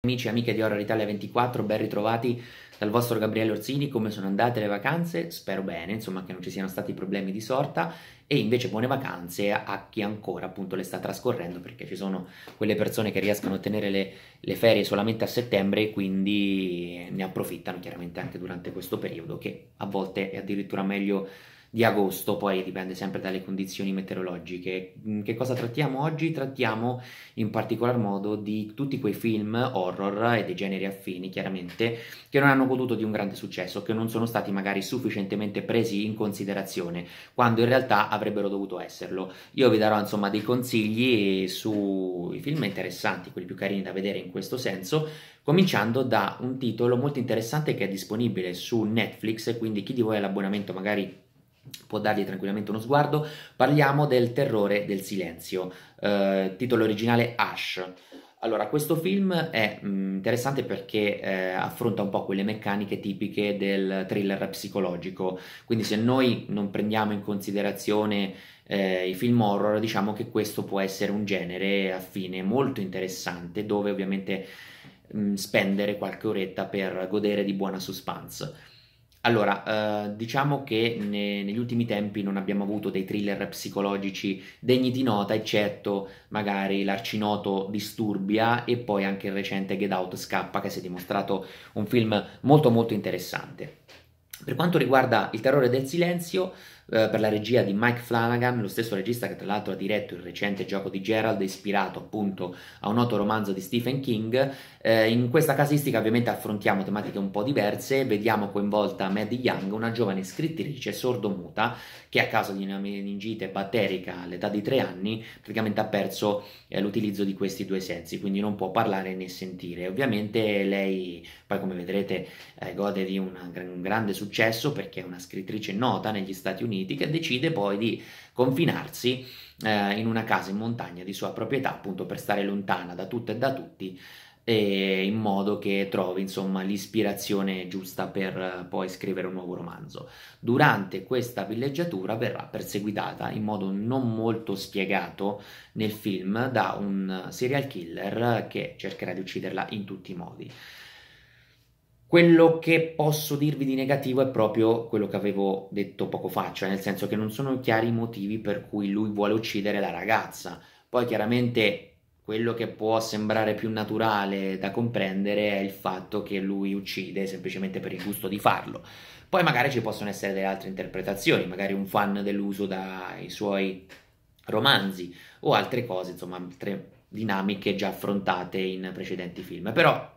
Amici e amiche di Horror Italia 24, ben ritrovati dal vostro Gabriele Orsini, come sono andate le vacanze? Spero bene, insomma che non ci siano stati problemi di sorta e invece buone vacanze a chi ancora appunto le sta trascorrendo perché ci sono quelle persone che riescono a tenere le, le ferie solamente a settembre e quindi ne approfittano chiaramente anche durante questo periodo che a volte è addirittura meglio di agosto, poi dipende sempre dalle condizioni meteorologiche. Mm, che cosa trattiamo oggi? Trattiamo in particolar modo di tutti quei film horror e dei generi affini, chiaramente, che non hanno goduto di un grande successo, che non sono stati magari sufficientemente presi in considerazione, quando in realtà avrebbero dovuto esserlo. Io vi darò insomma dei consigli sui film interessanti, quelli più carini da vedere in questo senso, cominciando da un titolo molto interessante che è disponibile su Netflix, quindi chi di voi ha l'abbonamento magari può dargli tranquillamente uno sguardo. Parliamo del terrore del silenzio, eh, titolo originale Ash. Allora, questo film è mh, mm, interessante perché eh, affronta un po' quelle meccaniche tipiche del thriller psicologico, quindi se noi non prendiamo in considerazione eh, i film horror, diciamo che questo può essere un genere affine molto interessante dove ovviamente mh, mm, spendere qualche oretta per godere di buona suspense. Allora, eh, diciamo che ne, negli ultimi tempi non abbiamo avuto dei thriller psicologici degni di nota, eccetto magari l'arcinoto Disturbia e poi anche il recente Get Out Scappa che si è dimostrato un film molto molto interessante. Per quanto riguarda il terrore del silenzio, eh, per la regia di Mike Flanagan, lo stesso regista che tra l'altro ha diretto il recente gioco di Gerald, ispirato appunto a un noto romanzo di Stephen King. Eh, in questa casistica ovviamente affrontiamo tematiche un po' diverse, vediamo coinvolta Maddie Young, una giovane scrittrice sordomuta che a causa di una meningite batterica all'età di tre anni praticamente ha perso eh, l'utilizzo di questi due sensi, quindi non può parlare né sentire. Ovviamente lei, poi come vedrete, eh, gode di una, un grande successo perché è una scrittrice nota negli Stati Uniti Uniti che decide poi di confinarsi eh, in una casa in montagna di sua proprietà appunto per stare lontana da tutto e da tutti e in modo che trovi insomma l'ispirazione giusta per eh, poi scrivere un nuovo romanzo. Durante questa villeggiatura verrà perseguitata in modo non molto spiegato nel film da un serial killer che cercherà di ucciderla in tutti i modi. Quello che posso dirvi di negativo è proprio quello che avevo detto poco fa, cioè nel senso che non sono chiari i motivi per cui lui vuole uccidere la ragazza. Poi chiaramente quello che può sembrare più naturale da comprendere è il fatto che lui uccide semplicemente per il gusto di farlo. Poi magari ci possono essere delle altre interpretazioni, magari un fan dell'uso dai suoi romanzi o altre cose, insomma, altre dinamiche già affrontate in precedenti film. Però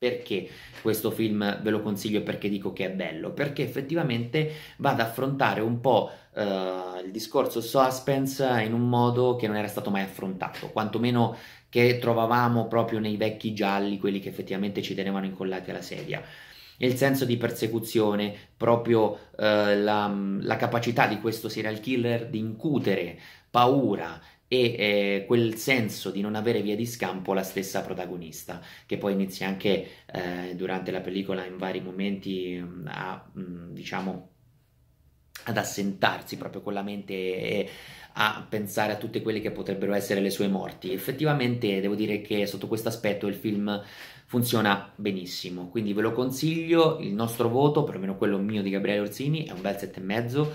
perché questo film ve lo consiglio perché dico che è bello? Perché effettivamente va ad affrontare un po' eh, il discorso suspense in un modo che non era stato mai affrontato, quantomeno che trovavamo proprio nei vecchi gialli, quelli che effettivamente ci tenevano incollati alla sedia il senso di persecuzione, proprio eh, la, la, capacità di questo serial killer di incutere paura e eh, quel senso di non avere via di scampo la stessa protagonista, che poi inizia anche eh, durante la pellicola in vari momenti mm, a, mm, diciamo, ad assentarsi proprio con la mente e a pensare a tutte quelle che potrebbero essere le sue morti. Effettivamente devo dire che sotto questo aspetto il film funziona benissimo, quindi ve lo consiglio, il nostro voto, perlomeno quello mio di Gabriele Orsini, è un bel 7,5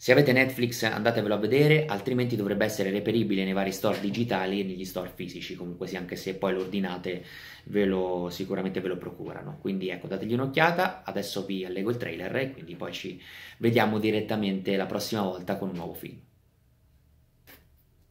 se avete Netflix andatevelo a vedere, altrimenti dovrebbe essere reperibile nei vari store digitali e negli store fisici, comunque sì, anche se poi lo ordinate ve lo, sicuramente ve lo procurano. Quindi ecco, dategli un'occhiata, adesso vi allego il trailer e quindi poi ci vediamo direttamente la prossima volta con un nuovo film.